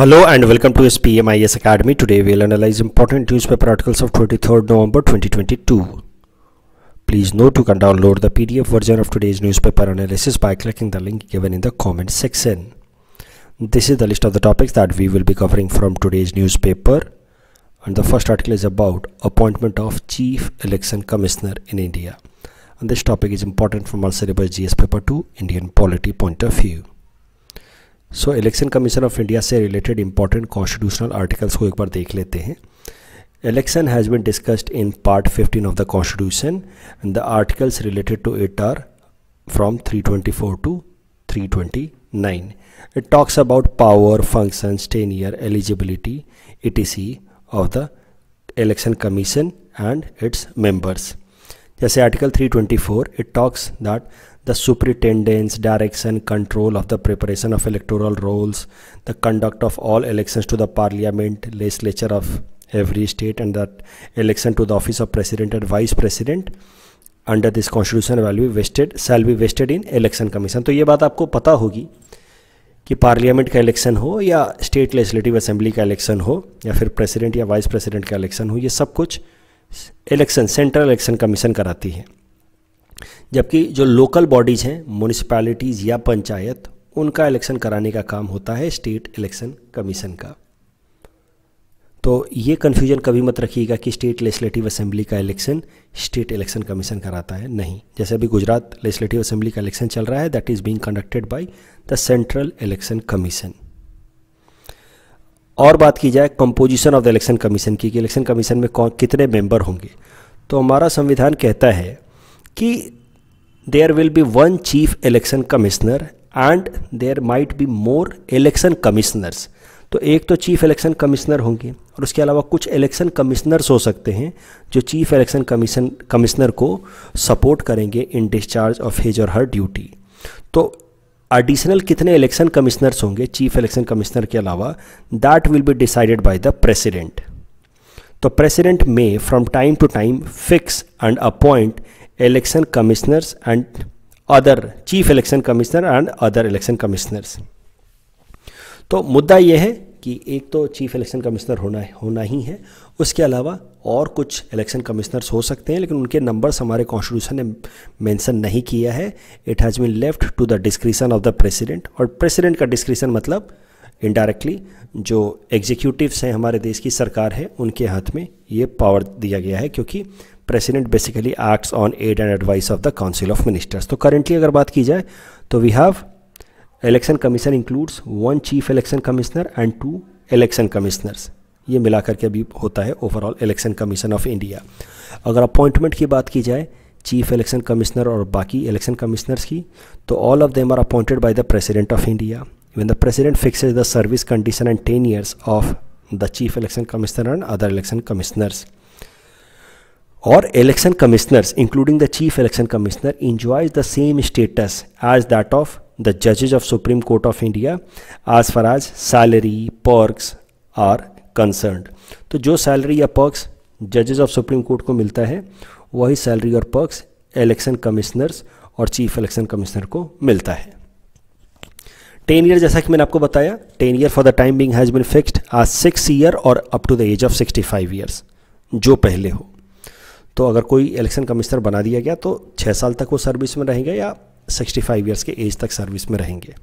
Hello and welcome to SPMIS Academy. Today we'll analyze important newspaper articles of 23rd November 2022. Please note you can download the PDF version of today's newspaper analysis by clicking the link given in the comment section. This is the list of the topics that we will be covering from today's newspaper. And the first article is about appointment of Chief Election Commissioner in India. And this topic is important from our syllabus GS paper 2 Indian polity point of view. So election commission of India से related important constitutional articles को एक बार देख लेते हैं election has been discussed in part fifteen of the constitution the articles related to it are from four to three twenty nine it talks about power function tenure eligibility it is see of the election commission and its members जैसे article three twenty four it talks that the superintendence, direction, control of the preparation of electoral rolls, the conduct of all elections to the parliament, legislature of every state, and that election to the office of president and vice president under this constitution will be vested shall be vested in election commission. तो ये बात आपको पता होगी कि parliament का election हो या स्टेट लेजिस्लेटिव असेंबली का इलेक्शन हो या फिर प्रेसिडेंट या वाइस प्रेसिडेंट का इलेक्शन हो ये सब कुछ इलेक्शन सेंट्रल इलेक्शन कमीशन कराती है जबकि जो लोकल बॉडीज़ हैं म्यूनिसपैलिटीज़ या पंचायत उनका इलेक्शन कराने का काम होता है स्टेट इलेक्शन कमीशन का तो ये कन्फ्यूजन कभी मत रखिएगा कि स्टेट लेजिस्लेटिव असेंबली का इलेक्शन स्टेट इलेक्शन कमीशन कराता है नहीं जैसे अभी गुजरात लेजिस्लेटिव असेंबली का इलेक्शन चल रहा है that is being conducted by the central election commission और बात की जाए composition of the election commission की कि इलेक्शन कमीशन में कौन कितने मेंबर होंगे तो हमारा संविधान कहता है कि there will be one chief election commissioner and there might be more election commissioners तो एक तो चीफ इलेक्शन कमिश्नर होंगे और उसके अलावा कुछ इलेक्शन कमिश्नर्स हो सकते हैं जो चीफ इलेक्शन कमीशन कमिश्नर को सपोर्ट करेंगे इन डिस्चार्ज ऑफ हिज और हर ड्यूटी तो एडिशनल कितने इलेक्शन कमिश्नर्स होंगे चीफ इलेक्शन कमिश्नर के अलावा that will be decided by the president तो president may from time to time fix and appoint election commissioners and other chief election commissioner and other election commissioners तो मुद्दा यह है कि एक तो चीफ इलेक्शन कमिश्नर होना होना ही है उसके अलावा और कुछ इलेक्शन कमिश्नर्स हो सकते हैं लेकिन उनके नंबर्स हमारे कॉन्स्टिट्यूशन ने मेंशन नहीं किया है it has been left to the description of the president और प्रेसिडेंट का डिस्क्रिप्शन मतलब इनडायरेक्टली जो एग्जीक्यूटिव्स हैं हमारे देश की सरकार है उनके हाथ में ये पावर दिया गया है क्योंकि president basically acts on aid and advice of the council of ministers तो करेंटली अगर बात की जाए तो we have election commission includes one chief election commissioner and two election commissioners ये मिलाकर के अभी होता है overall election commission of India अगर अपॉइंटमेंट की बात की जाए चीफ इलेक्शन कमिश्नर और बाकी इलेक्शन कमिश्नर्स की तो all of them are appointed by the president of India the president president the service condition and tenures of the chief election commissioner and other election commissioners और election commissioners including the chief election commissioner enjoys the same status as that of the जजेज of supreme court of India as far as salary perks are concern तो जो salary या perks जजेज of supreme court को मिलता है वही salary और पर्कस इलेक्शन कमिश्नर्स और चीफ इलेक्शन कमिश्नर को मिलता है टेन ईयर जैसा कि मैंने आपको बताया tenure for the time being has been fixed as six year और up to the age of sixty five years जो पहले हो तो अगर कोई इलेक्शन कमिश्नर बना दिया गया तो छः साल तक वो सर्विस में रहेंगे या सिक्सटी फाइव ईयर्स के एज तक सर्विस में रहेंगे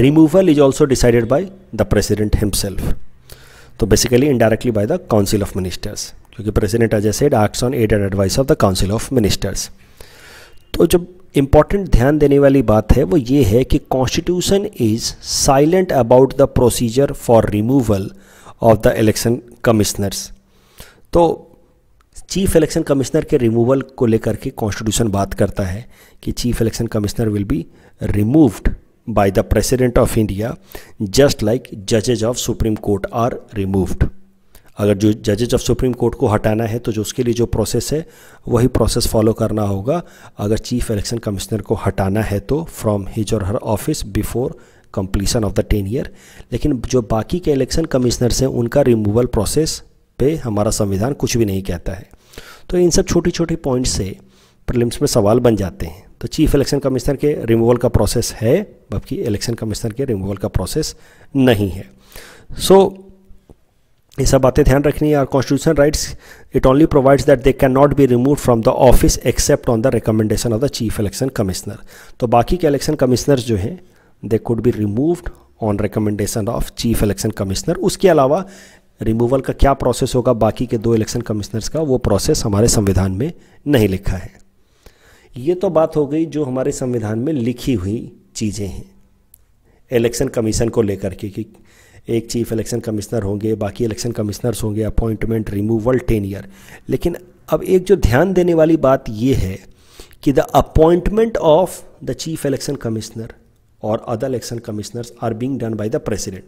removal is also decided by the president himself तो basically indirectly by the council of ministers क्योंकि president as I said acts on aid and advice of the council of ministers तो जब important ध्यान देने वाली बात है वो ये है कि constitution is silent about the procedure for removal of the election commissioners तो चीफ इलेक्शन कमिश्नर के रिमूवल को लेकर के कॉन्स्टिट्यूशन बात करता है कि chief election commissioner will be removed by the president of India just like जजेज of supreme court are removed अगर जो जजेज ऑफ सुप्रीम कोर्ट को हटाना है तो जो उसके लिए जो प्रोसेस है वही प्रोसेस फॉलो करना होगा अगर चीफ इलेक्शन कमिश्नर को हटाना है तो फ्रॉम हिज और her office before completion of the ten year लेकिन जो बाकी के इलेक्शन कमिश्नर्स हैं उनका रिमूवल प्रोसेस पे हमारा संविधान कुछ भी नहीं कहता है तो इन सब छोटी छोटी पॉइंट से प्रलिम्स में सवाल बन जाते हैं तो चीफ इलेक्शन कमिश्नर के रिमूवल का प्रोसेस है जबकि इलेक्शन कमिश्नर के रिमूवल का प्रोसेस नहीं है सो so, ये सब बातें ध्यान रखनी है और constitution rights it only provides that they can not be remove from the office except on the recommendation of the chief election commissioner तो बाकी के इलेक्शन कमिश्नर जो हैं they could be removed on recommendation of chief election commissioner उसके अलावा removal का क्या process होगा बाकी के दो इलेक्शन कमिश्नर्स का वो प्रोसेस हमारे संविधान में नहीं लिखा है ये तो बात हो गई जो हमारे संविधान में लिखी हुई चीज़ें हैं इलेक्शन कमीशन को लेकर के कि एक चीफ इलेक्शन कमिश्नर होंगे बाकी इलेक्शन कमिश्नर्स होंगे अपॉइंटमेंट रिमूवल टेन ईयर लेकिन अब एक जो ध्यान देने वाली बात ये है कि the appointment of the chief election commissioner और other election commissioners are being done by the president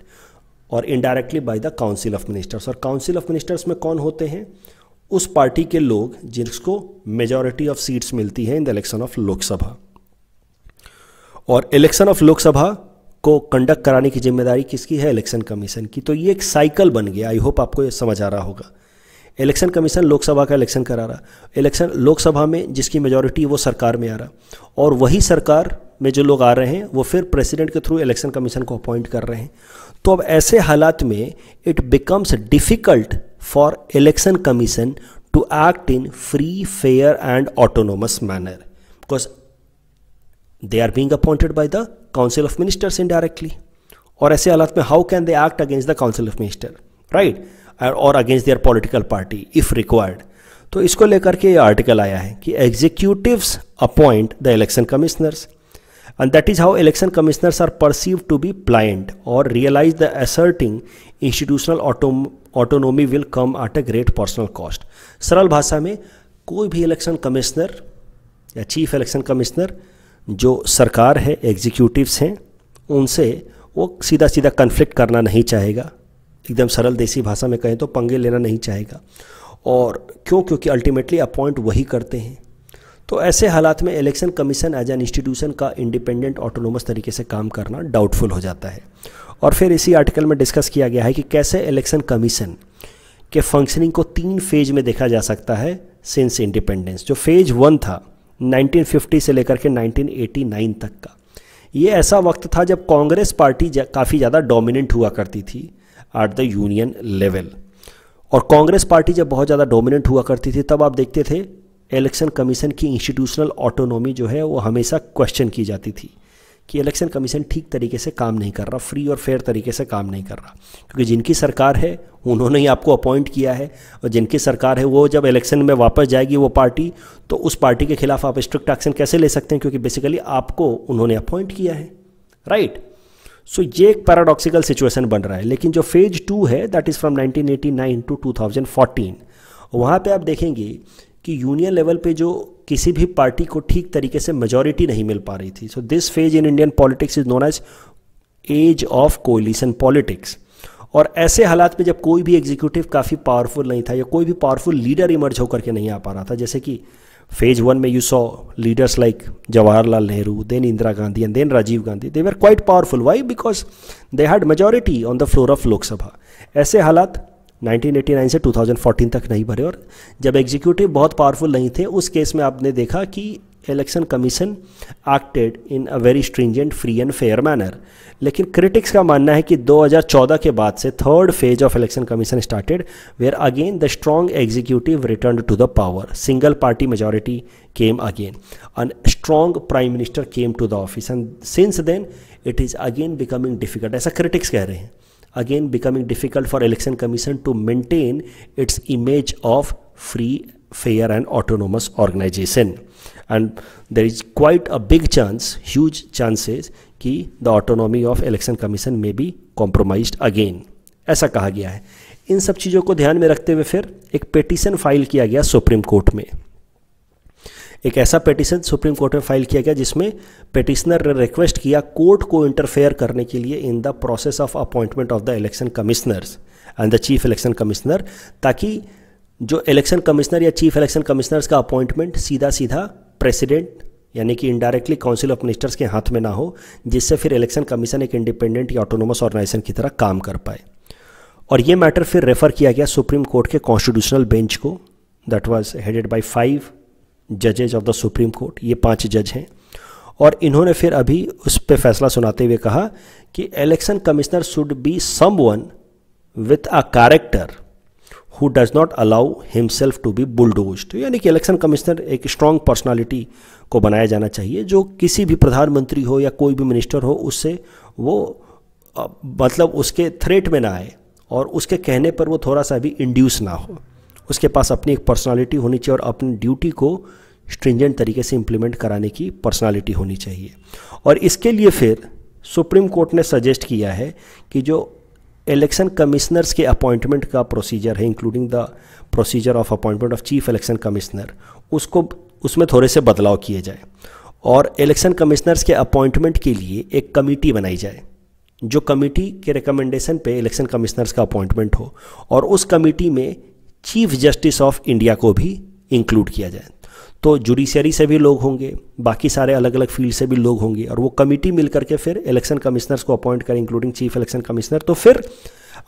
और indirectly by the council of ministers और काउंसिल ऑफ मिनिस्टर्स में कौन होते हैं उस पार्टी के लोग जिसको मेजॉरिटी ऑफ सीट्स मिलती है in the election of Lok Sabha और इलेक्शन ऑफ लोकसभा को कंडक्ट कराने की जिम्मेदारी किसकी है इलेक्शन कमीशन की तो ये एक साइकिल बन गया आई होप आपको ये समझ आ रहा होगा इलेक्शन कमीशन लोकसभा का इलेक्शन करा रहा इलेक्शन लोकसभा में जिसकी मेजोरिटी वो सरकार में आ रहा और वही सरकार में जो लोग आ रहे हैं वो फिर प्रेसिडेंट के थ्रू इलेक्शन कमीशन को अपॉइंट कर रहे हैं तो अब ऐसे हालात में it becomes difficult for election commission to act in free fair and autonomous manner because they are being appointed by the council of ministers indirectly और ऐसे हालात में how can they act against the council of minister right और against their political party if required तो इसको लेकर के ये आर्टिकल आया है कि executive appoint the election commissioners and that is how election commissioners are perceived to be blind or realize the asserting institutional auto autonomy will come at a great personal cost saral bhasha mein koi bhi election commissioner ya chief election commissioner jo sarkar hai executives hain unse wo seedha seedha conflict karna nahi chahega एकदम सरल देसी भाषा में कहें तो पंगे लेना नहीं चाहेगा और क्यों क्योंकि अल्टीमेटली अपॉइंट वही करते हैं तो ऐसे हालात में election commission as an institution का इंडिपेंडेंट ऑटोनोमस तरीके से काम करना डाउटफुल हो जाता है और फिर इसी आर्टिकल में डिस्कस किया गया है कि कैसे इलेक्शन कमीशन के फंक्शनिंग को तीन फेज में देखा जा सकता है सिंस इंडिपेंडेंस जो फेज वन था 1950 से लेकर के 1989 तक का ये ऐसा वक्त था जब कांग्रेस पार्टी काफ़ी ज़्यादा डोमिनेंट हुआ करती थी एट द यूनियन लेवल और कांग्रेस पार्टी जब बहुत ज़्यादा डोमिनेंट हुआ करती थी तब आप देखते थे इलेक्शन कमीशन की इंस्टीट्यूशनल ऑटोनॉमी जो है वो हमेशा क्वेश्चन की जाती थी कि इलेक्शन कमीशन ठीक तरीके से काम नहीं कर रहा फ्री और फेयर तरीके से काम नहीं कर रहा क्योंकि जिनकी सरकार है उन्होंने ही आपको अपॉइंट किया है और जिनकी सरकार है वो जब इलेक्शन में वापस जाएगी वो पार्टी तो उस पार्टी के खिलाफ आप स्ट्रिक्ट एक्शन कैसे ले सकते हैं क्योंकि बेसिकली आपको उन्होंने अपॉइंट किया है राइट सो so, ये एक पैराडॉक्सिकल सिचुएशन बन रहा है लेकिन जो फेज टू है दैट इज़ फ्रॉम 1989 टू 2014 वहाँ पे आप देखेंगे कि यूनियन लेवल पे जो किसी भी पार्टी को ठीक तरीके से मेजोरिटी नहीं मिल पा रही थी so this phase in Indian politics is known as age of coalition politics और ऐसे हालात में जब कोई भी एग्जीक्यूटिव काफ़ी पावरफुल नहीं था या कोई भी पावरफुल लीडर इमर्ज होकर के नहीं आ पा रहा था जैसे कि फेज वन में you saw leaders like Jawaharlal Nehru then Indira Gandhi and then Rajiv Gandhi they were quite powerful why because they had majority on the floor of Lok Sabha ऐसे हालात 1989 से 2014 तक नहीं भरे और जब एग्जीक्यूटिव बहुत पावरफुल नहीं थे उस केस में आपने देखा कि election commission acted in a very stringent free and fair manner लेकिन क्रिटिक्स का मानना है कि 2014 के बाद से third phase of election commission started where again the strong executive return to the power single party majority came again and strong prime minister came to the office and since then it is again becoming difficult ऐसा critics कह रहे हैं again becoming difficult for election commission to maintain its image of free fair and autonomous organization and there is quite a big chance huge chances कि the autonomy of election commission में be compromise again ऐसा कहा गया है इन सब चीज़ों को ध्यान में रखते हुए फिर एक पेटिशन फाइल किया गया सुप्रीम कोर्ट में एक ऐसा पेटिशन सुप्रीम कोर्ट में फाइल किया गया जिसमें पेटिशनर ने रिक्वेस्ट किया कोर्ट को इंटरफेयर करने के लिए in the process of appointment of the election commissioners and the chief election commissioner ताकि जो इलेक्शन कमिश्नर या चीफ इलेक्शन कमिश्नर्स का अपॉइंटमेंट सीधा सीधा प्रेसिडेंट यानी कि इनडायरेक्टली काउंसिल ऑफ मिनिस्टर्स के हाथ में ना हो जिससे फिर इलेक्शन कमीशन एक इंडिपेंडेंट या ऑटोनोमस ऑर्गेनाइजेशन की तरह काम कर पाए और ये मैटर फिर रेफर किया गया सुप्रीम कोर्ट के कॉन्स्टिट्यूशनल बेंच को that was headed by five जजेज ऑफ द सुप्रीम कोर्ट ये पांच जज हैं और इन्होंने फिर अभी उस पर फैसला सुनाते हुए कहा कि election commissioner should be someone with a character who does not allow himself to be bulldozed यानी कि इलेक्शन कमिश्नर एक स्ट्रांग पर्सनालिटी को बनाया जाना चाहिए जो किसी भी प्रधानमंत्री हो या कोई भी मिनिस्टर हो उससे वो मतलब उसके थ्रेट में ना आए और उसके कहने पर वो थोड़ा सा भी इंड्यूस ना हो उसके पास अपनी एक पर्सनालिटी होनी चाहिए और अपनी ड्यूटी को स्ट्रिंजेंट तरीके से इम्प्लीमेंट कराने की पर्सनालिटी होनी चाहिए और इसके लिए फिर सुप्रीम कोर्ट ने सजेस्ट किया है कि जो इलेक्शन कमिश्नर्स के अपॉइंटमेंट का प्रोसीजर है including the procedure of appointment of chief election commissioner उसको उसमें थोड़े से बदलाव किए जाए और इलेक्शन कमिश्नर्स के अपॉइंटमेंट के लिए एक कमेटी बनाई जाए जो कमेटी के रिकमेंडेशन पे इलेक्शन कमिश्नर्स का अपॉइंटमेंट हो और उस कमेटी में चीफ जस्टिस ऑफ इंडिया को भी इंक्लूड किया जाए तो जुडिशियरी से भी लोग होंगे बाकी सारे अलग अलग फील्ड से भी लोग होंगे और वो कमेटी मिल करके फिर इलेक्शन कमिश्नर्स को अपॉइंट करें इंक्लूडिंग चीफ इलेक्शन कमिश्नर तो फिर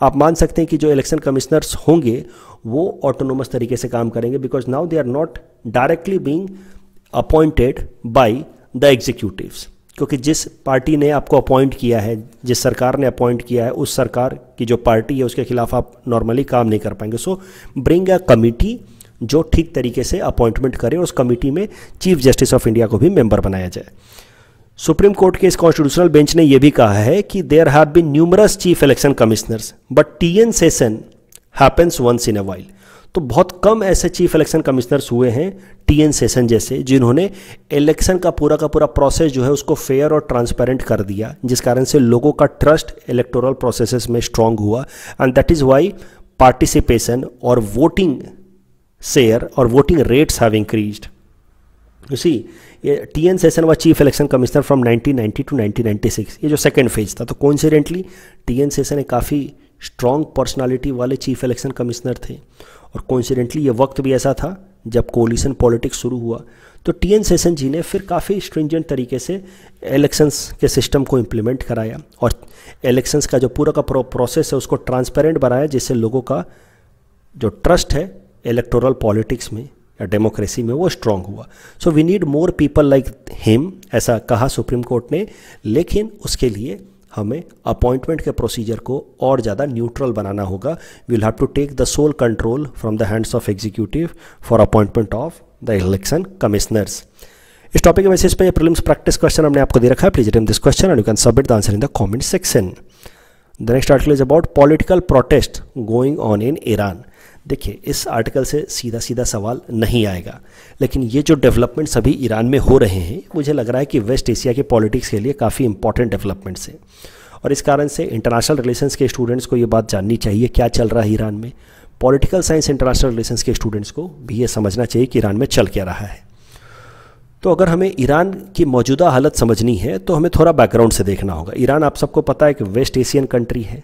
आप मान सकते हैं कि जो इलेक्शन कमिश्नर्स होंगे वो ऑटोनोमस तरीके से काम करेंगे because now they are not directly being appointed by the executives क्योंकि जिस पार्टी ने आपको अपॉइंट किया है जिस सरकार ने अपॉइंट किया है उस सरकार की जो पार्टी है उसके खिलाफ आप नॉर्मली काम नहीं कर पाएंगे सो ब्रिंग अ कमिटी जो ठीक तरीके से अपॉइंटमेंट करे और उस कमिटी में चीफ जस्टिस ऑफ इंडिया को भी मेंबर बनाया जाए सुप्रीम कोर्ट के इस कॉन्स्टिट्यूशनल बेंच ने यह भी कहा है कि there have been numerous chief election commissioners but T N Seshan happens once in a while तो बहुत कम ऐसे चीफ इलेक्शन कमिश्नर्स हुए हैं टी एन सेशन जैसे जिन्होंने इलेक्शन का पूरा का पूरा प्रोसेस जो है उसको फेयर और ट्रांसपेरेंट कर दिया जिस कारण से लोगों का ट्रस्ट इलेक्टोरल प्रोसेस में स्ट्रांग हुआ and that is why participation और वोटिंग शेयर और voting rates have increase you see ये टी एन सेशन व chief election commissioner from 1990 to six ये जो सेकेंड फेज था तो कोइंसिडेंटली टी एन सेशन एक काफ़ी स्ट्रॉन्ग पर्सनालिटी वाले चीफ इलेक्शन कमिश्नर थे और कोइंसिडेंटली ये वक्त भी ऐसा था जब कोलिशन पॉलिटिक्स शुरू हुआ तो टी एन सेशन जी ने फिर काफ़ी स्ट्रिंजेंट तरीके से इलेक्शंस के सिस्टम को इम्प्लीमेंट कराया और इलेक्शंस का जो पूरा का प्रोसेस है उसको ट्रांसपेरेंट बनाया जिससे लोगों का जो ट्रस्ट है इलेक्टोरल पॉलिटिक्स में या डेमोक्रेसी में वो स्ट्रांग हुआ so we need more people like him ऐसा कहा सुप्रीम कोर्ट ने लेकिन उसके लिए हमें अपॉइंटमेंट के प्रोसीजर को और ज़्यादा न्यूट्रल बनाना होगा we'll have to take the sole control from the hands of executive for appointment of the election commissioners इस टॉपिक के मैसेज पर ये प्रीलिम्स प्रैक्टिस क्वेश्चन हमने आपको दे रखा है please rim this question and you can submit the answer in the comment section the next article is about political protest going on in Iran देखिए इस आर्टिकल से सीधा सीधा सवाल नहीं आएगा लेकिन ये जो डेवलपमेंट्स अभी ईरान में हो रहे हैं मुझे लग रहा है कि वेस्ट एशिया के पॉलिटिक्स के लिए काफ़ी इंपॉर्टेंट डेवलपमेंट्स हैं और इस कारण से इंटरनेशनल रिलेशंस के स्टूडेंट्स को ये बात जाननी चाहिए क्या चल रहा है ईरान में पॉलिटिकल साइंस इंटरनेशनल रिलेशंस के स्टूडेंट्स को भी ये समझना चाहिए कि ईरान में चल क्या रहा है तो अगर हमें ईरान की मौजूदा हालत समझनी है तो हमें थोड़ा बैकग्राउंड से देखना होगा ईरान आप सबको पता है कि वेस्ट एशियन कंट्री है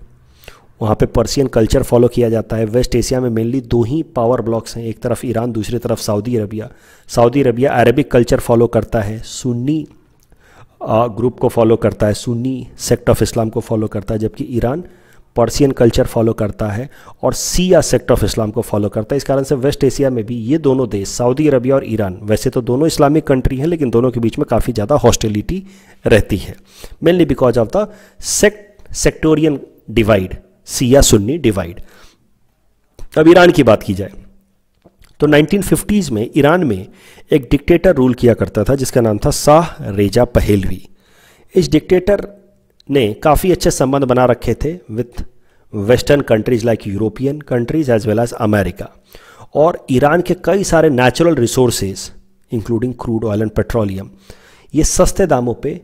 वहाँ पे पर्सियन कल्चर फॉलो किया जाता है वेस्ट एशिया में मेनली दो ही पावर ब्लॉक्स हैं एक तरफ ईरान दूसरी तरफ Saudi Arabia Saudi Arabia Arabic culture follow करता है सुन्नी ग्रुप को फॉलो करता है सुन्नी सेक्ट ऑफ इस्लाम को फॉलो करता है जबकि ईरान पर्सियन कल्चर फॉलो करता है और सिया सेक्ट ऑफ इस्लाम को फॉलो करता है इस कारण से वेस्ट एशिया में भी ये दोनों देश सऊदी अरबिया और ईरान वैसे तो दोनों इस्लामिक कंट्री हैं लेकिन दोनों के बीच में काफ़ी ज़्यादा हॉस्टेलिटी रहती है mainly because of the sect sectarian divide Shia Sunni divide अब ईरान की बात की जाए तो 1950s में ईरान में एक डिक्टेटर रूल किया करता था जिसका नाम था शाह रेजा पहेलवी इस डिक्टेटर ने काफ़ी अच्छे संबंध बना रखे थे with western countries like European countries as well as America और ईरान के कई सारे natural resources including crude oil and petroleum ये सस्ते दामों पे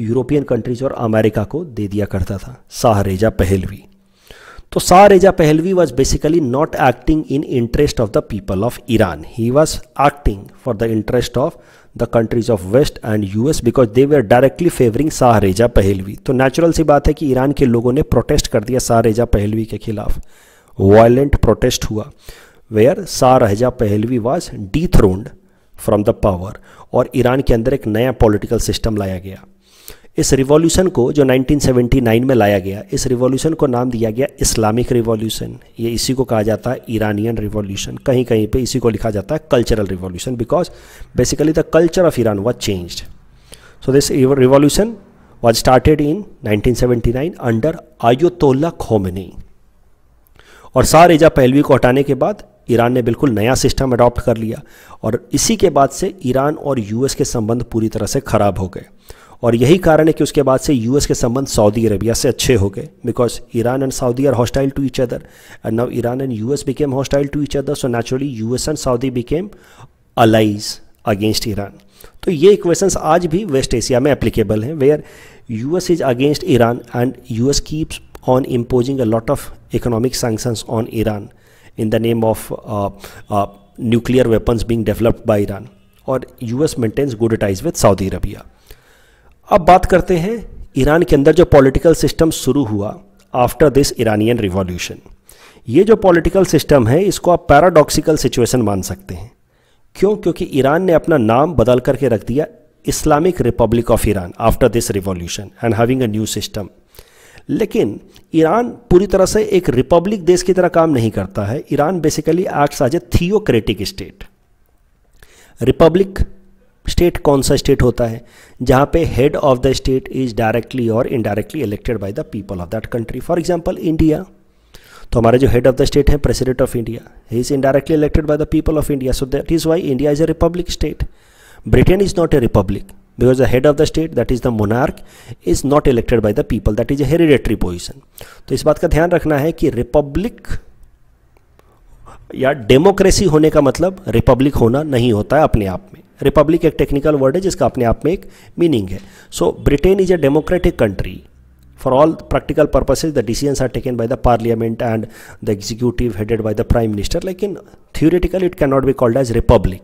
यूरोपियन कंट्रीज और अमेरिका को दे दिया करता था शाहरेजा पहलवी तो सार Reza Pahlavi was basically not acting in interest of the people of Iran he was acting for the interest of the countries of west and U S because they were directly favouring Shah Reza Pahlavi तो natural सी बात है कि Iran के लोगों ने protest कर दिया Shah Reza Pahlavi के खिलाफ वायलेंट प्रोटेस्ट हुआ where Shah Reza Pahlavi was dethroned from the power और ईरान के अंदर एक नया पोलिटिकल सिस्टम लाया गया इस रिवॉल्यूशन को जो 1979 में लाया गया इस रिवॉल्यूशन को नाम दिया गया इस्लामिक रिवॉल्यूशन ये इसी को कहा जाता है ईरानियन रिवॉल्यूशन कहीं कहीं पे इसी को लिखा जाता है cultural revolution because basically the culture of Iran was change so this revolution was started in 1979 under Ayatollah Khomeini और जा पहलवी को हटाने के बाद ईरान ने बिल्कुल नया सिस्टम अडॉप्ट कर लिया और इसी के बाद से ईरान और यूएस के संबंध पूरी तरह से खराब हो गए और यही कारण है कि उसके बाद से यूएस के संबंध सऊदी अरेबिया से अच्छे हो गए because Iran and Saudi are hostile to each other and now Iran and US became hostile to each other so naturally US and Saudi became allies against Iran तो ये equations आज भी West Asia में applicable हैं where US is against Iran and US keeps on imposing a lot of economic sanctions on Iran in the name of nuclear weapons being developed by Iran और you S maintains good good ties with Saudi अब बात करते हैं Iran के अंदर जो political system शुरू हुआ आफ्टर दिस ईरानियन रिवॉल्यूशन ये जो पॉलिटिकल सिस्टम है इसको आप पैराडॉक्सिकल सिचुएशन मान सकते हैं क्यों क्योंकि ईरान ने अपना नाम बदल करके रख दिया Islamic republic of Iran after this revolution and having a new system लेकिन ईरान पूरी तरह से एक रिपब्लिक देश की तरह काम नहीं करता है Iran basically acts as a theocratic state republic state कौन सा स्टेट होता है जहाँ पे head of the state is directly और indirectly elected by the people of that country for example India तो हमारे जो हेड ऑफ द स्टेट है president of India he is indirectly elected by the people of India so that is why India is a republic state Britain is not a republic because the head of the state that is the monarch is not elected by the people that is a position तो इस बात का ध्यान रखना है कि Republic या democracy होने का मतलब रिपब्लिक होना नहीं होता है अपने आप में रिपब्लिक एक टेक्निकल वर्ड है जिसका अपने आप में एक मीनिंग है so Britain is a democratic country for all practical purposes the decision are taken by the parliament and the executive headed by the prime minister लेकिन theoretical it can not be called as republic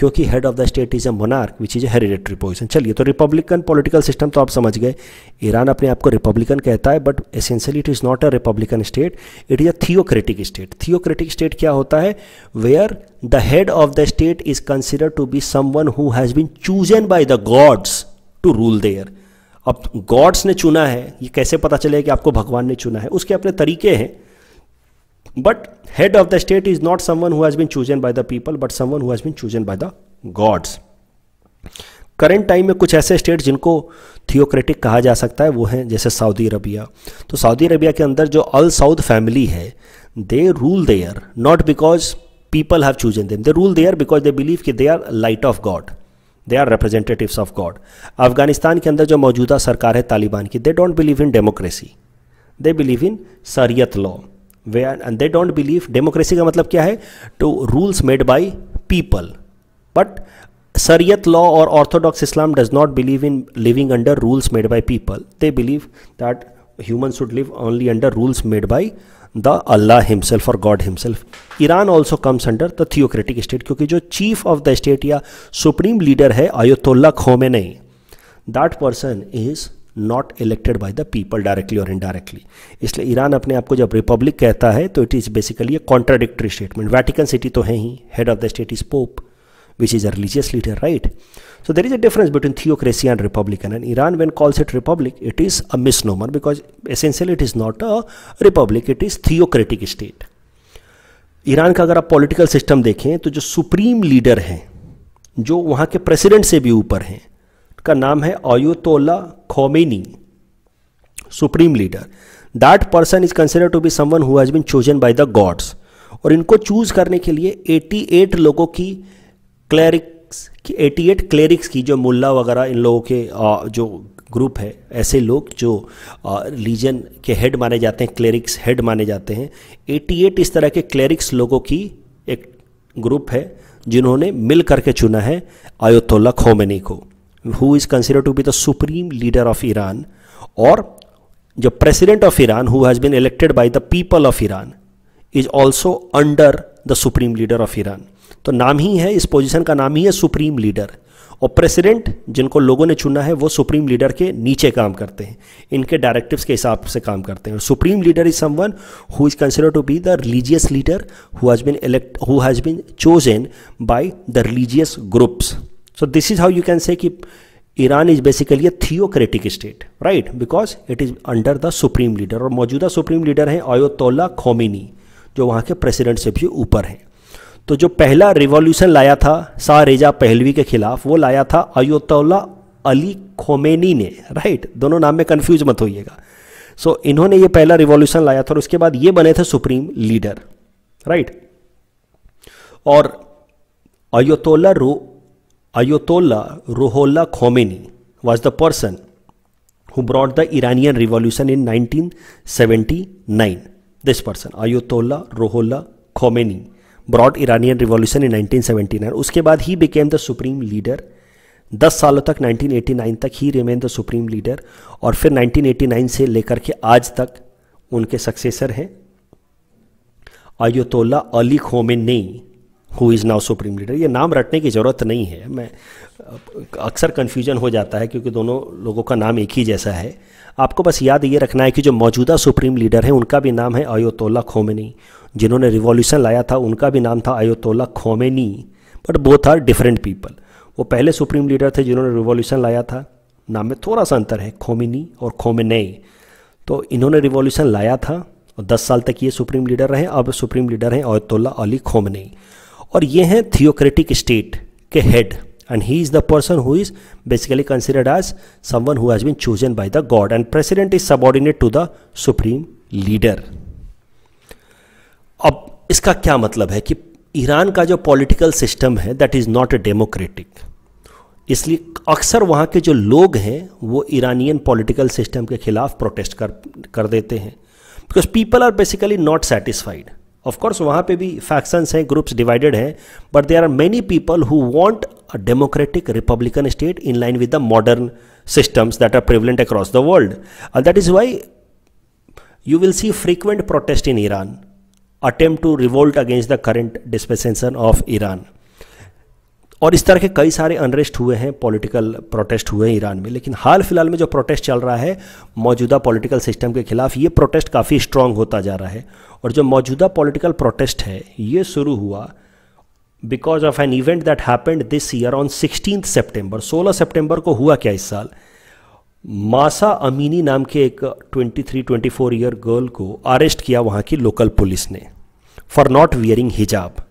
क्योंकि head of the state is a monarch which is hereditary position चलिए तो Republican political system तो आप समझ गए Iran अपने आप को रिपब्लिकन कहता है but essentially it is not a republican state it is a theocratic state theocratic state क्या होता है where the head of the state is consider to be someone who has been chosen by the gods to rule there अब gods ने चुना है ये कैसे पता चले कि आपको भगवान ने चुना है उसके अपने तरीके हैं but head of the state is not someone who been chosen chosen the people but someone whose who chosen been the gods the current time में कुछ ऐसे स्टेट जिनको थियोक्रेटिक कहा जा सकता है वो हैं जैसे सऊदी अरबिया तो सऊदी अरबिया के अंदर जो अल साउद फैमिली है they rule there not because people have chosen them they rule there because they believe कि they are light of God they are representative of God Afghanistan के अंदर जो मौजूदा सरकार है तालिबान की they don't believe in democracy they believe in सरियत law वे are and they don't believe democracy का मतलब क्या है to rules made by people but सरियत लॉ और orthodox Islam does not believe in living under rules made by people they believe that human should live only under rules made by the Allah himself और God himself Iran also comes under the theocratic state क्योंकि जो chief of the state या supreme leader है Ayatollah Khomeini नहीं that person is not elected by the people directly और indirectly इसलिए Iran अपने आप को जब रिपब्लिक कहता है तो it is basically a contradictory statement Vatican city तो है ही head of the state is pope which is a religious leader right so there is a difference between theocracy and republic and Iran when calls it republic it is a misnomer because essential it is not a republic it is theocratic state Iran का अगर आप political system देखें तो जो supreme leader हैं जो वहाँ के प्रेसिडेंट से भी ऊपर हैं का नाम है Ayatollah Khomeini supreme leader that person is consider to be someone who has been chosen by the gods और इनको चूज करने के लिए 88 लोगों की क्लैरिक्स की एट क्लैरिक्स की जो मुल्ला वगैरह इन लोगों के जो ग्रुप है ऐसे लोग जो रिलीजन के हेड माने जाते हैं क्लैरिक्स हेड माने जाते हैं 88 इस तरह के क्लैरिक्स लोगों की एक ग्रुप है जिन्होंने मिल करके चुना है आयोतोला खोमेनी को who is considered to be the supreme leader of Iran or the president of Iran who has been elected by the people of Iran is also under the supreme leader of Iran. तो नाम ही है इस position का नाम ही है supreme leader और president जिनको लोगों ने चुना है वो सुप्रीम लीडर के नीचे काम करते हैं इनके डायरेक्टिव्स के हिसाब से काम करते हैं supreme leader is someone who is consider to be the religious leader who has been elect who has been chosen by the religious groups so this is how you can say keep Iran is basically a theocratic state, right? Because it is under the supreme और मौजूदा supreme leader हैं अयोतोला खोमिनी जो वहाँ के president से भी ऊपर हैं तो जो पहला रिवॉल्यूशन लाया था शाह रेजा पहलवी के खिलाफ वो लाया था अयोतोला अली खोमेनी ने राइट दोनों नाम में कन्फ्यूज मत होइएगा सो so, इन्होंने ये पहला रिवॉल्यूशन लाया था और उसके बाद ये बने थे सुप्रीम लीडर राइट और अयोतोला रो Ayatollah Ruhollah Khomeini was the person who brought the Iranian revolution in 1979. This person, Ayatollah Ruhollah Khomeini, brought Iranian revolution in 1979 uske baad he became the supreme leader 10 सालों तक 1989 तक ही remain the supreme leader और फिर 1989 से लेकर के आज तक उनके सक्सेसर हैं Ayatollah Ali Khomeini who is now supreme leader ये नाम रटने की ज़रूरत नहीं है मैं अक्सर कन्फ्यूजन हो जाता है क्योंकि दोनों लोगों का नाम एक ही जैसा है आपको बस याद ये रखना है कि जो मौजूदा सुप्रीम लीडर हैं उनका भी नाम है अयोतोला खोमेनी जिन्होंने रिवॉल्यूशन लाया था उनका भी नाम था Ayatollah Khomeini but both are different people वो पहले सुप्रीम लीडर थे जिन्होंने रिवॉल्यूशन लाया था नाम में थोड़ा सा अंतर है खोमिनी और खोमिने तो इन्होंने रिवॉल्यूशन लाया था और दस साल तक ये सुप्रीम लीडर रहे अब सुप्रीम लीडर हैं अयतुल्ला अली खोमनी और ये हैं थियोक्रेटिक स्टेट के head and he is the person who is basically considered as someone who has been chosen the God and president is is to the supreme leader अब इसका क्या मतलब है कि ईरान का जो पॉलिटिकल सिस्टम है दैट इज़ नॉट डेमोक्रेटिक इसलिए अक्सर वहाँ के जो लोग हैं वो ईरानियन पॉलिटिकल सिस्टम के खिलाफ प्रोटेस्ट कर कर देते हैं because people are basically not satisfied of course वहाँ पे भी फैक्शंस हैं ग्रुप्स डिवाइडेड हैं but there are many people who want a democratic republican state in line with the modern systems that are prevalent across the world. And that is why you will see frequent protest in Iran, attempt to revolt against the current dispensation of Iran. और इस तरह के कई सारे unrest हुए हैं political protest हुए हैं ईरान में लेकिन हाल फिलहाल में जो प्रोटेस्ट चल रहा है मौजूदा पॉलिटिकल सिस्टम के खिलाफ ये प्रोटेस्ट काफ़ी स्ट्रांग होता जा रहा है और जो मौजूदा पॉलिटिकल प्रोटेस्ट है ये शुरू हुआ because of an event that happened this year on sixteen September सोलह सेप्टेम्बर को हुआ क्या इस साल मासा अमीनी नाम के एक 23, 24 ईयर गर्ल को अरेस्ट किया वहाँ की लोकल पुलिस ने फॉर नॉट वियरिंग हिजाब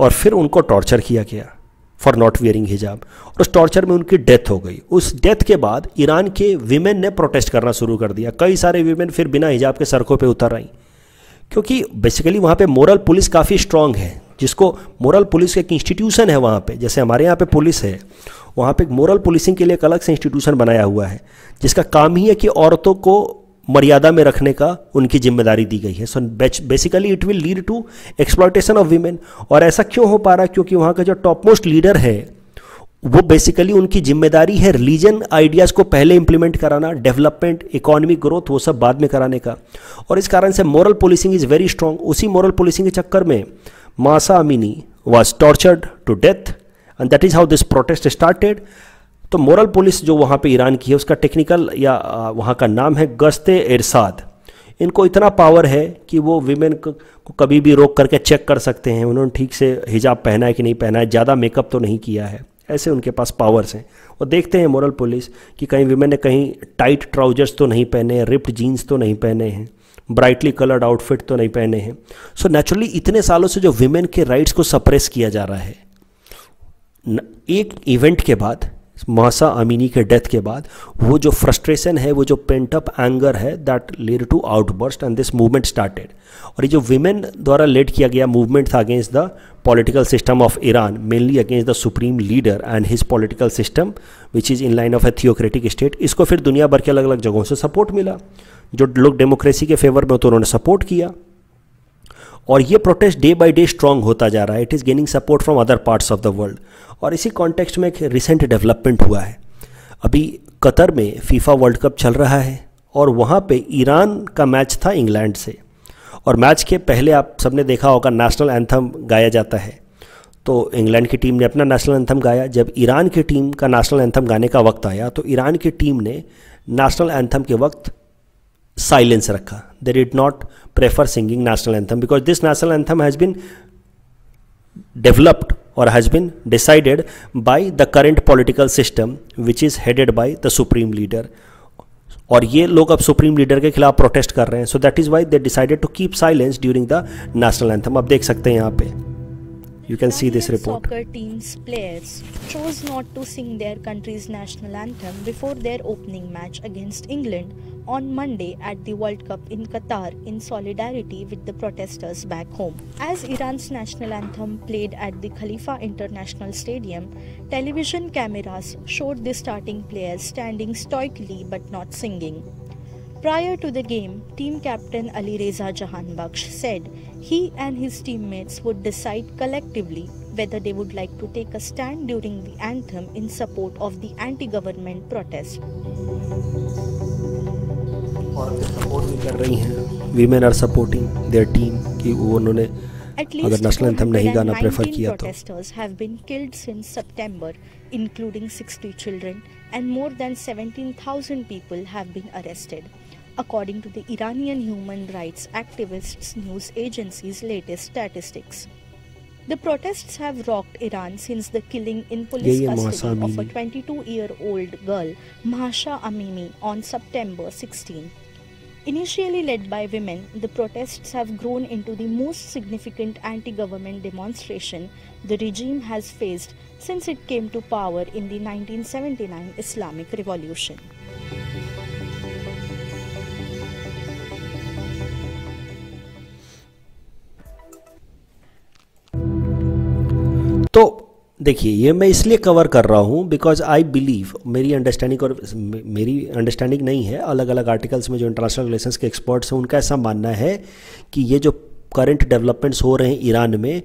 और फिर उनको टॉर्चर किया गया फॉर नॉट वियरिंग हिजाब और उस टॉर्चर में उनकी डेथ हो गई उस डेथ के बाद ईरान के वीमेन ने प्रोटेस्ट करना शुरू कर दिया कई सारे वीमेन फिर बिना हिजाब के सड़कों पर उतर आई क्योंकि बेसिकली वहाँ पर मोरल पुलिस काफ़ी स्ट्रांग है जिसको मोरल पुलिस का एक इंस्टीट्यूशन है वहाँ पर जैसे हमारे यहाँ पर पुलिस है वहाँ पे मोरल पुलिसिंग के लिए एक अलग से इंस्टीट्यूशन बनाया हुआ है जिसका काम ही है कि औरतों को मर्यादा में रखने का उनकी जिम्मेदारी दी गई है so basically it will lead to exploitation of women और ऐसा क्यों हो पा रहा क्योंकि वहाँ का जो टॉप मोस्ट लीडर है वो बेसिकली उनकी जिम्मेदारी है रिलीजन आइडियाज़ को पहले इंप्लीमेंट कराना डेवलपमेंट इकोनॉमिक ग्रोथ वो सब बाद में कराने का और इस कारण से moral policing is very strong उसी मॉरल पोलिसिंग के चक्कर में Mahsa Amini was tortured to death and that is how this protest started तो मोरल पुलिस जो वहाँ पे ईरान की है उसका टेक्निकल या वहाँ का नाम है गश्ते इरसाद इनको इतना पावर है कि वो विमेन को कभी भी रोक करके चेक कर सकते हैं उन्होंने ठीक से हिजाब पहना है कि नहीं पहना है ज़्यादा मेकअप तो नहीं किया है ऐसे उनके पास पावर्स हैं और देखते हैं मोरल पुलिस कि कहीं विमेन ने कहीं टाइट ट्राउजर्स तो नहीं पहने रिप्ड जीन्स तो नहीं पहने हैं ब्राइटली कलर्ड आउटफिट तो नहीं पहने हैं सो तो so नेचुरली इतने सालों से जो विमेन के राइट्स को सप्रेस किया जा रहा है एक इवेंट के बाद मासा अमीनी के डेथ के बाद वो जो फ्रस्ट्रेशन है वो जो पेंट अप एंगर है that lead to outburst and this movement started और ये जो विमेन द्वारा लेड किया गया मूवमेंट था against the political system of Iran mainly against the supreme leader and his political system which is in line of a theocratic state इसको फिर दुनिया भर के अलग अलग जगहों से सपोर्ट मिला जो लोग डेमोक्रेसी के फेवर में तो उन्होंने सपोर्ट किया और ये protest day by day strong होता जा रहा है it is gaining support from other parts of the world और इसी कॉन्टेक्स्ट में एक रिसेंट डेवलपमेंट हुआ है अभी कतर में फीफा वर्ल्ड कप चल रहा है और वहाँ पे ईरान का मैच था इंग्लैंड से और मैच के पहले आप सबने देखा होगा नेशनल एंथम गाया जाता है तो इंग्लैंड की टीम ने अपना नेशनल एंथम गाया जब ईरान की टीम का नेशनल एंथम गाने का वक्त आया तो ईरान की टीम ने नेशनल एंथम के वक्त साइलेंस रखा they did not prefer singing national anthem because this national anthem has been developed or has been decided by the current political system which is headed by the supreme leader और ये लोग अब supreme leader के खिलाफ protest कर रहे हैं so that is why they decided to keep silence during the national anthem आप देख सकते हैं यहाँ पे You can see this report. Soccer team's players chose not to sing their country's national anthem before their opening match against England on Monday at the World Cup in Qatar in solidarity with the protesters back home. As Iran's national anthem played at the Khalifa International Stadium, television cameras showed the starting players standing stoically but not singing. Prior to the game, team captain Ali Reza Jahan Baksh said he and his teammates would decide collectively whether they would like to take a stand during the anthem in support of the anti-government protest. Women are supporting their team. कि वो उन्होंने अगर national anthem नहीं गाना prefer किया 60 children, and more than 17000 people have been arrested according to the Iranian human rights activists' news agency's latest statistics. The protests have rocked Iran since the killing in police yeah, yeah, custody of a 22-year-old girl, Mahsa Amini, on September 16. Initially led by women, the protests have grown into the most significant anti-government demonstration the regime has faced since it came to power in the 1979 Islamic Revolution. तो देखिए ये मैं इसलिए cover कर रहा हूँ because I believe मेरी understanding और मेरी अंडरस्टैंडिंग नहीं है अलग अलग आर्टिकल्स में जो इंटरनेशनल रिलेशन के एक्सपर्ट्स हैं उनका ऐसा मानना है कि ये जो करंट डेवलपमेंट्स हो रहे हैं ईरान में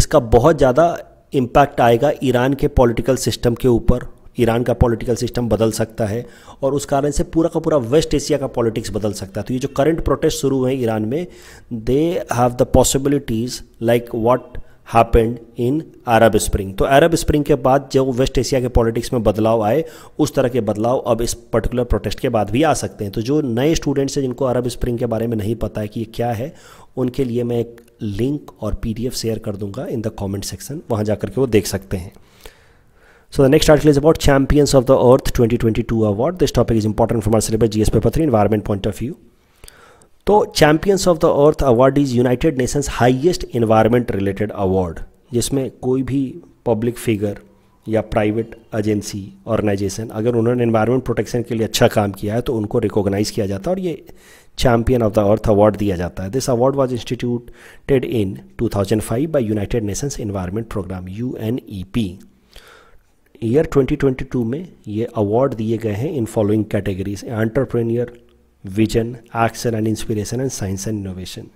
इसका बहुत ज़्यादा इम्पैक्ट आएगा ईरान के पॉलिटिकल सिस्टम के ऊपर ईरान का पॉलिटिकल सिस्टम बदल सकता है और उस कारण से पूरा का पूरा वेस्ट एशिया का पॉलिटिक्स बदल सकता है तो ये जो करंट प्रोटेस्ट शुरू हुए हैं ईरान में they have the possibilities like what happened in Arab Spring तो अरब स्प्रिंग के बाद जो वेस्ट एशिया के पॉलिटिक्स में बदलाव आए उस तरह के बदलाव अब इस पर्टिकुलर प्रोटेस्ट के बाद भी आ सकते हैं तो जो नए स्टूडेंट्स हैं जिनको अरब स्प्रिंग के बारे में नहीं पता है कि ये क्या है उनके लिए मैं एक लिंक और एफ शेयर कर दूंगा इन द कॉमेंट सेक्शन वहाँ जा करके वो देख सकते हैं article is about article of the earth twenty twenty two award this topic is important for मार syllabus G S paper three environment point of view तो champions of the earth award is United Nations highest environment related award जिसमें कोई भी public figure या private agency organisation अगर उन्होंने environment protection के लिए अच्छा काम किया है तो उनको रिकॉग्नाइज किया जाता है और ये champion of the earth award दिया जाता है this award was instituted in 2005 by United Nations environment programme U N E P year twenty twenty two में ये अवार्ड दिए गए हैं in following categories entrepreneur vision action and inspiration and science and innovation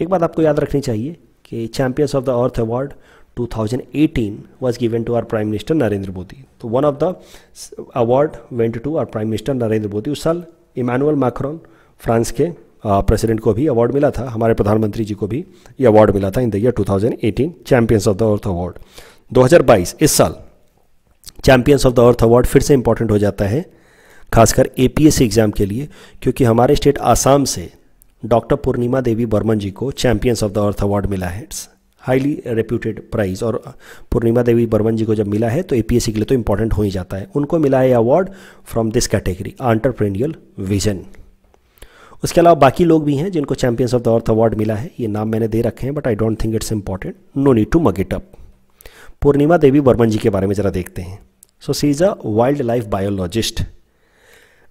एक बात आपको याद रखनी चाहिए कि champions of the earth award 2018 was given to our prime minister Narendra Modi तो one of the award went to our prime minister Narendra Modi उस साल इमानुअल मैक्रॉन फ्रांस के प्रेसिडेंट को भी अवार्ड मिला था हमारे प्रधानमंत्री जी को भी ये अवार्ड मिला था in the year 2018 champions of the earth award 2022 इस साल champions of the earth award फिर से इंपॉर्टेंट हो जाता है खासकर ए एग्ज़ाम के लिए क्योंकि हमारे स्टेट आसाम से डॉक्टर पूर्णिमा देवी बर्मन जी को champions of the earth award मिला है इट्स हाईली रेप्यूटेड प्राइज़ और पूर्णिमा देवी बर्मन जी को जब मिला है तो ए के लिए तो इम्पॉर्टेंट हो ही जाता है उनको मिला है award from this category entrepreneurial vision उसके अलावा बाकी लोग भी हैं जिनको champions of the earth award मिला है ये नाम मैंने दे रखे हैं but I don't think it's important no need to mug it up Purnima Devi Barman ji के बारे में ज़रा देखते हैं so she is a wildlife biologist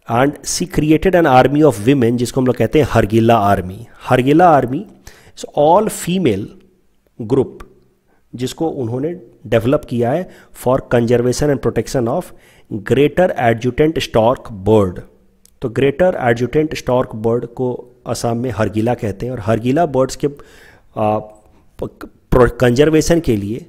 and she created an army of women जिसको हम लोग कहते हैं Hargila army Hargila army is all female group जिसको उन्होंने डेवलप किया है for conservation and protection of greater adjutant stork bird तो ग्रेटर एडजुटेंट स्टॉर्क बर्ड को असम में हरगिला कहते हैं और हरगिला बर्ड्स के कंजर्वेशन के लिए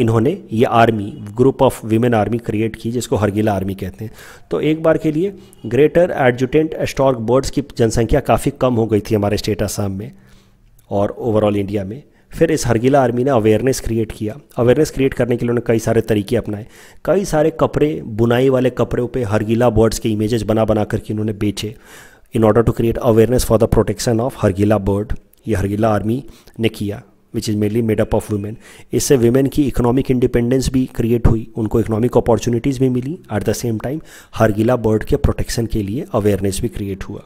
इन्होंने ये army group of women army create की जिसको हरगिला आर्मी कहते हैं तो एक बार के लिए ग्रेटर एडजुटेंट एस्टॉर्क बर्ड्स की जनसंख्या काफ़ी कम हो गई थी हमारे स्टेट आसाम में और ओवरऑल इंडिया में फिर इस हरगिला आर्मी ने अवेयरनेस क्रिएट किया अवेयरनेस क्रिएट करने के लिए उन्होंने कई सारे तरीके अपनाए कई सारे कपड़े बुनाई वाले कपड़ों पर हरगिला बर्ड्स के इमेजेस बना बना करके इन्होंने बेचे in order to create awareness for the protection of Hargila bird ये हरगिला आर्मी ने किया which is mainly made up of women इससे वुमेन की इकोनॉमिक इंडिपेंडेंस भी क्रिएट हुई उनको इकोनॉमिक अपॉर्चुनिटीज़ भी मिली at the same time Hargila bird के प्रोटेक्शन के लिए अवेयरनेस भी क्रिएट हुआ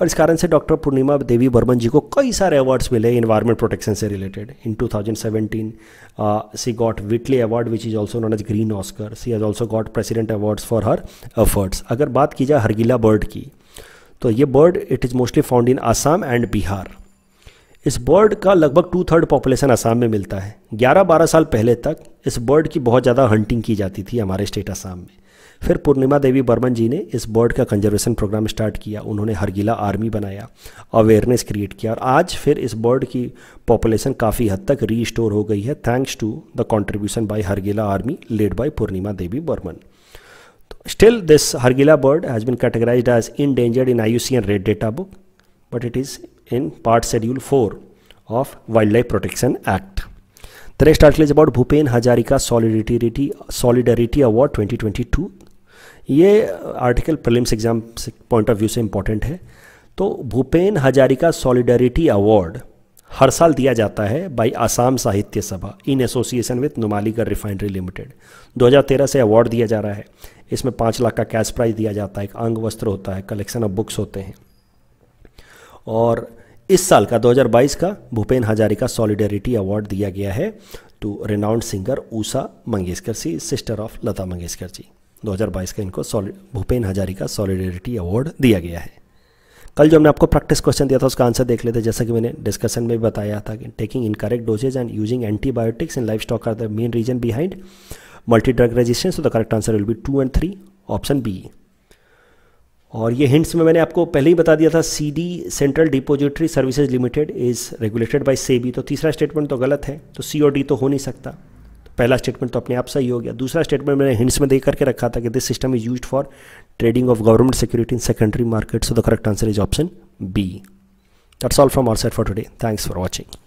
और इस कारण से डॉक्टर पूर्णिमा देवी बर्मन जी को कई सारे अवार्ड्स मिले इन्वायरमेंट प्रोटेक्शन से related in 2017 she got Whitley award which is also known as green Oscar she has also got president awards for her efforts अगर बात की जाए हरगिला बर्ड की तो ये bird it is mostly found in Assam and Bihar इस बर्ड का लगभग टू थर्ड पॉपुलेशन आसाम में मिलता है 11-12 साल पहले तक इस बर्ड की बहुत ज़्यादा हंटिंग की जाती थी हमारे स्टेट आसाम में फिर पूर्णिमा देवी बर्मन जी ने इस बर्ड का कंजर्वेशन प्रोग्राम स्टार्ट किया उन्होंने हरगिला आर्मी बनाया अवेयरनेस क्रिएट किया और आज फिर इस बर्ड की पॉपुलेशन काफ़ी हद तक रीस्टोर हो गई है thanks to the contribution by Hargila army led by Purnima Devi Barman still तो this Hargila bird has been categorise as endangered in I U C red data book but it is in part schedule 4 of wildlife protection act the next article is about bhupen hajarika solidarity solidarity award 2022 ये article prelims exam point of view से important है तो Bhupen Hazarika solidarity award हर साल दिया जाता है by Assam Sahitya Sabha in association with Numaligarh refinery limited 2013 से अवार्ड दिया जा रहा है इसमें पाँच लाख का कैश प्राइज दिया जाता है एक अंग वस्त्र होता है कलेक्शन ऑफ बुक्स होते हैं और इस साल का 2022 का भूपेन हजारिका सॉलिडेरिटी अवार्ड दिया गया है to renowned singer Usha Mangeshkar she sister of Lata Mangeshkar ji 2022 का इनको भूपेन हजारिका सॉलिडेरिटी अवार्ड दिया गया है कल जो हमने आपको प्रैक्टिस क्वेश्चन दिया था उसका आंसर देख लेते जैसा कि मैंने डिस्कशन में भी बताया था कि taking incorrect doses and using antibiotics in livestock are the main reason behind multi drug resistance तो the correct answer will be two and three option B और ये हिंट्स में मैंने आपको पहले ही बता दिया था CD central depository services limited is regulated by SEBI तो तीसरा स्टेटमेंट तो गलत है तो सी ओ डी तो हो नहीं सकता तो पहला स्टेटमेंट तो अपने आप सही हो गया दूसरा स्टेटमेंट मैंने हिंट्स में दे करके रखा था कि this system is use for trading of government security in secondary market so the correct answer is option B that's all from our side for today thanks for watching